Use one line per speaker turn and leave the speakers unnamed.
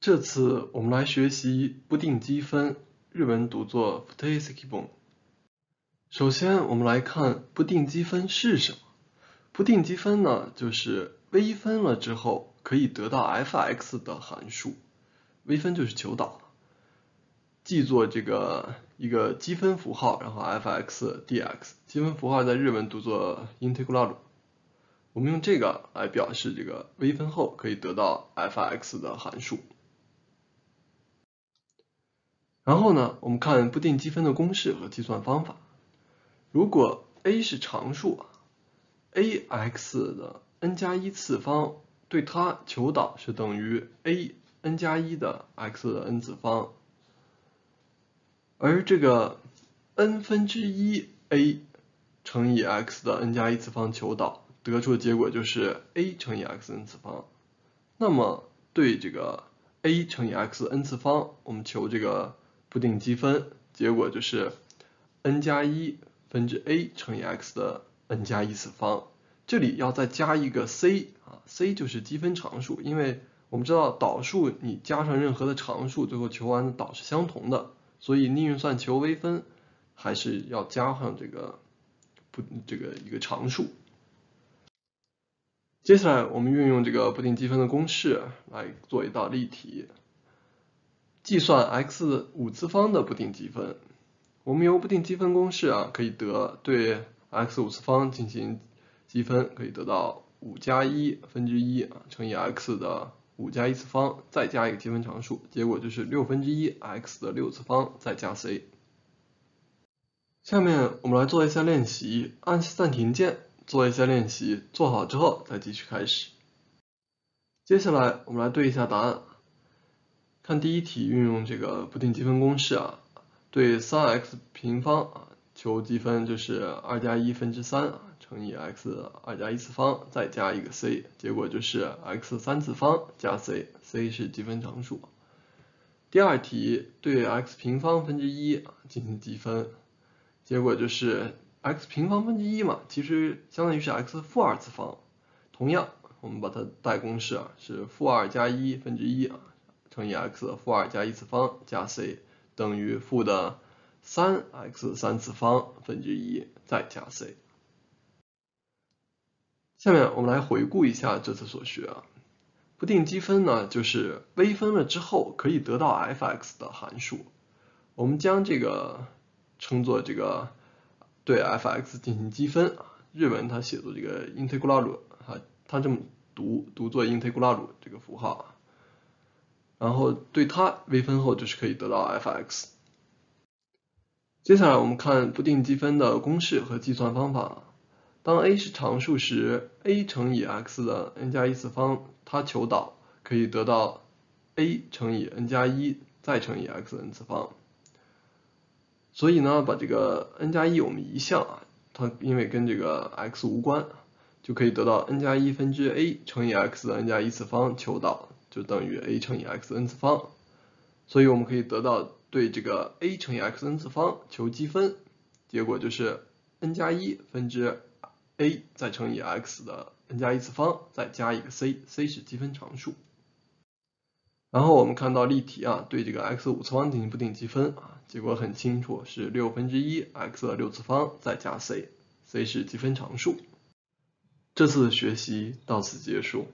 这次我们来学习不定积分，日文读作 f u t e t s k i b u n 首先我们来看不定积分是什么？不定积分呢，就是微分了之后可以得到 f(x) 的函数。微分就是求导，记作这个一个积分符号，然后 f(x)dx，积分符号在日文读作 i n t e g r a l 我们用这个来表示这个微分后可以得到 f(x) 的函数。然后呢，我们看不定积分的公式和计算方法。如果 a 是常数，a x 的 n 加一次方对它求导是等于 a n 加一的 x 的 n 次方。而这个 n 分之一 a 乘以 x 的 n 加一次方求导，得出的结果就是 a 乘以 x n 次方。那么对这个 a 乘以 x n 次方，我们求这个。不定积分结果就是 n 加一分之 a 乘以 x 的 n 加一次方，这里要再加一个 c 啊，c 就是积分常数，因为我们知道导数你加上任何的常数，最后求完的导是相同的，所以逆运算求微分还是要加上这个不这个一个常数。接下来我们运用这个不定积分的公式来做一道例题。计算 x 五次方的不定积分，我们由不定积分公式啊，可以得对 x 五次方进行积分，可以得到五加一分之一啊乘以 x 的五加一次方，再加一个积分常数，结果就是六分之一 x 的六次方再加 c。下面我们来做一下练习，按下暂停键做一下练习，做好之后再继续开始。接下来我们来对一下答案。看第一题，运用这个不定积分公式啊，对三 x 平方啊求积分就是二加一分之三乘以 x 二加一次方再加一个 c，结果就是 x 三次方加 c，c 是积分常数。第二题对 x 平方分之一啊进行积分，结果就是 x 平方分之一嘛，其实相当于是 x 负二次方，同样我们把它代公式啊是负二加一分之一啊。乘以 x 负二加一次方加 c 等于负的三 x 三次方分之一再加 c。下面我们来回顾一下这次所学啊，不定积分呢就是微分了之后可以得到 f(x) 的函数，我们将这个称作这个对 f(x) 进行积分啊，日文它写作这个 integral 啊，它这么读读作 integral 这个符号。然后对它微分后就是可以得到 f(x)。接下来我们看不定积分的公式和计算方法。当 a 是常数时，a 乘以 x 的 n 加一次方，它求导可以得到 a 乘以 n 加一再乘以 x 的 n 次方。所以呢，把这个 n 加一我们移项啊，它因为跟这个 x 无关，就可以得到 n 加一分之 a 乘以 x 的 n 加一次方求导。就等于 a 乘以 x n 次方，所以我们可以得到对这个 a 乘以 x n 次方求积分，结果就是 n 加一分之 a 再乘以 x 的 n 加一次方再加一个 c，c 是积分常数。然后我们看到例题啊，对这个 x 五次方进行不定积分啊，结果很清楚是六分之一 x 的六次方再加 c，c 是积分常数。这次学习到此结束。